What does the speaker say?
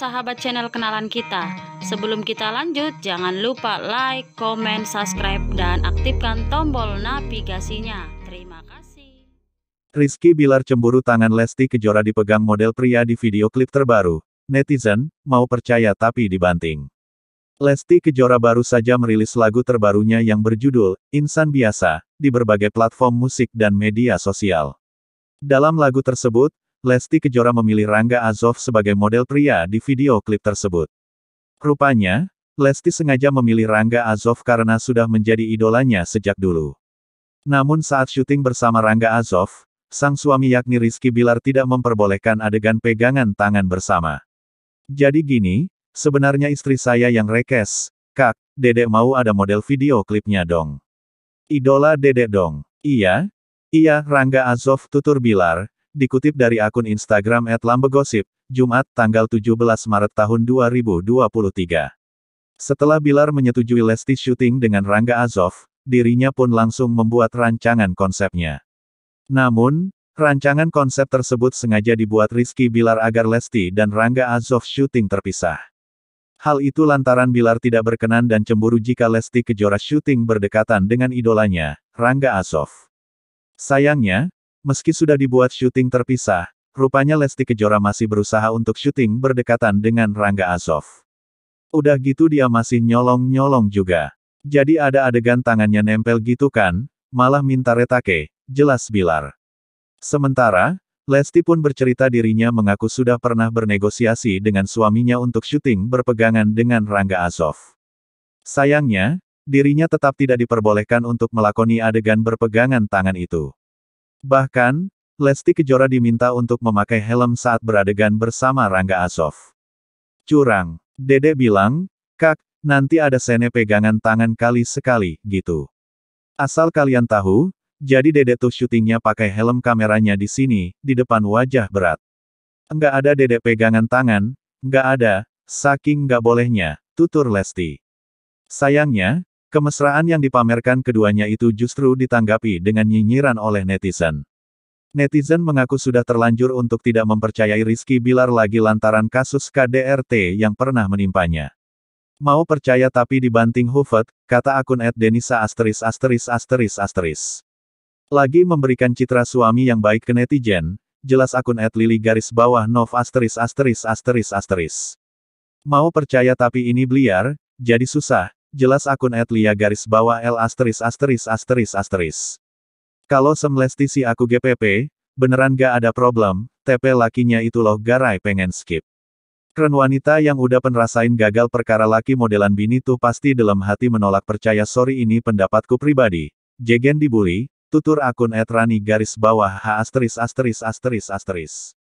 sahabat channel kenalan kita. Sebelum kita lanjut, jangan lupa like, comment, subscribe, dan aktifkan tombol navigasinya. Terima kasih. Rizky Bilar cemburu tangan Lesti Kejora dipegang model pria di video klip terbaru. Netizen, mau percaya tapi dibanting. Lesti Kejora baru saja merilis lagu terbarunya yang berjudul, Insan Biasa, di berbagai platform musik dan media sosial. Dalam lagu tersebut, Lesti Kejora memilih Rangga Azov sebagai model pria di video klip tersebut. Rupanya, Lesti sengaja memilih Rangga Azov karena sudah menjadi idolanya sejak dulu. Namun saat syuting bersama Rangga Azov, sang suami yakni Rizky Bilar tidak memperbolehkan adegan pegangan tangan bersama. Jadi gini, sebenarnya istri saya yang rekes, kak, dedek mau ada model video klipnya dong. Idola dedek dong. Iya? Iya, Rangga Azov tutur Bilar, dikutip dari akun Instagram @lambegosip, Jumat, tanggal 17 Maret tahun 2023. Setelah Bilar menyetujui Lesti syuting dengan Rangga Azov, dirinya pun langsung membuat rancangan konsepnya. Namun, rancangan konsep tersebut sengaja dibuat Rizky Bilar agar Lesti dan Rangga Azov syuting terpisah. Hal itu lantaran Bilar tidak berkenan dan cemburu jika Lesti Kejora syuting berdekatan dengan idolanya, Rangga Azov. Sayangnya, Meski sudah dibuat syuting terpisah, rupanya Lesti Kejora masih berusaha untuk syuting berdekatan dengan Rangga Azov. Udah gitu dia masih nyolong-nyolong juga. Jadi ada adegan tangannya nempel gitu kan, malah minta retake, jelas Bilar. Sementara, Lesti pun bercerita dirinya mengaku sudah pernah bernegosiasi dengan suaminya untuk syuting berpegangan dengan Rangga Azov. Sayangnya, dirinya tetap tidak diperbolehkan untuk melakoni adegan berpegangan tangan itu. Bahkan, Lesti Kejora diminta untuk memakai helm saat beradegan bersama Rangga Asof. Curang, Dede bilang, Kak, nanti ada Sene pegangan tangan kali-sekali, gitu. Asal kalian tahu, jadi Dede tuh syutingnya pakai helm kameranya di sini, di depan wajah berat. Enggak ada Dede pegangan tangan, enggak ada, saking enggak bolehnya, tutur Lesti. Sayangnya, Kemesraan yang dipamerkan keduanya itu justru ditanggapi dengan nyinyiran oleh netizen. Netizen mengaku sudah terlanjur untuk tidak mempercayai Rizky Bilar lagi lantaran kasus KDRT yang pernah menimpanya. Mau percaya tapi dibanting Hufet, kata akun Ed Denisa asteris asteris asteris asteris. Lagi memberikan citra suami yang baik ke netizen, jelas akun Ed Lili garis bawah Nov asteris asteris asteris asteris. Mau percaya tapi ini beliar, jadi susah, jelas akun etlia garis bawah L asteris asteris asteris asteris. Kalau semlesti si aku GPP, beneran gak ada problem, TP lakinya itu loh garai pengen skip. Keren wanita yang udah penrasain gagal perkara laki modelan bini tuh pasti dalam hati menolak percaya sorry ini pendapatku pribadi. Jegen dibully, tutur akun etrani garis bawah H asteris asteris asteris asteris.